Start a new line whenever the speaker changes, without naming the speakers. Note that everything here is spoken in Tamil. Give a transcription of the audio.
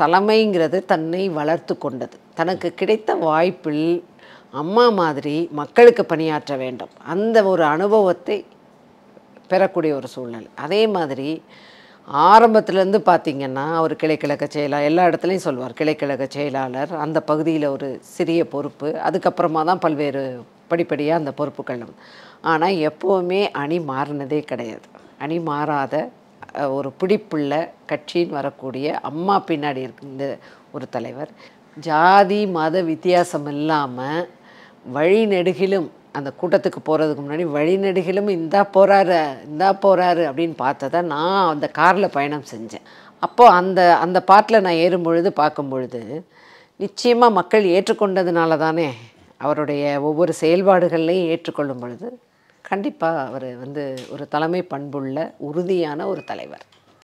தலைமைங்கிறது தன்னை வளர்த்து கொண்டது தனக்கு கிடைத்த வாய்ப்பில் அம்மா மாதிரி மக்களுக்கு பணியாற்ற வேண்டும் அந்த ஒரு அனுபவத்தை பெறக்கூடிய ஒரு சூழ்நிலை அதே மாதிரி ஆரம்பத்துலேருந்து பார்த்திங்கன்னா அவர் கிளைக்கிழக்க செயலாளர் எல்லா இடத்துலையும் சொல்வார் கிளைக்கிழக்க செயலாளர் அந்த பகுதியில் ஒரு சிறிய பொறுப்பு அதுக்கப்புறமா தான் பல்வேறு படிப்படியாக அந்த பொறுப்புகள் ஆனால் எப்போவுமே அணி மாறினதே கிடையாது அணி மாறாத ஒரு பிடிப்புள்ள கட்சின்னு வரக்கூடிய அம்மா பின்னாடி இருந்த ஒரு தலைவர் ஜாதி மத வித்தியாசம் இல்லாமல் வழிநெடுகிலும் அந்த கூட்டத்துக்கு போகிறதுக்கு முன்னாடி வழிநெடுகிலும் இந்தா போகிறாரு இந்தா போகிறாரு அப்படின்னு பார்த்ததை நான் அந்த காரில் பயணம் செஞ்சேன் அப்போது அந்த அந்த பாட்டில் நான் ஏறும் பொழுது பார்க்கும் பொழுது நிச்சயமாக மக்கள் ஏற்றுக்கொண்டதுனால தானே அவருடைய ஒவ்வொரு செயல்பாடுகள்லையும் ஏற்றுக்கொள்ளும் பொழுது கண்டிப்பாக அவர் வந்து ஒரு தலைமை பண்புள்ள உறுதியான ஒரு தலைவர்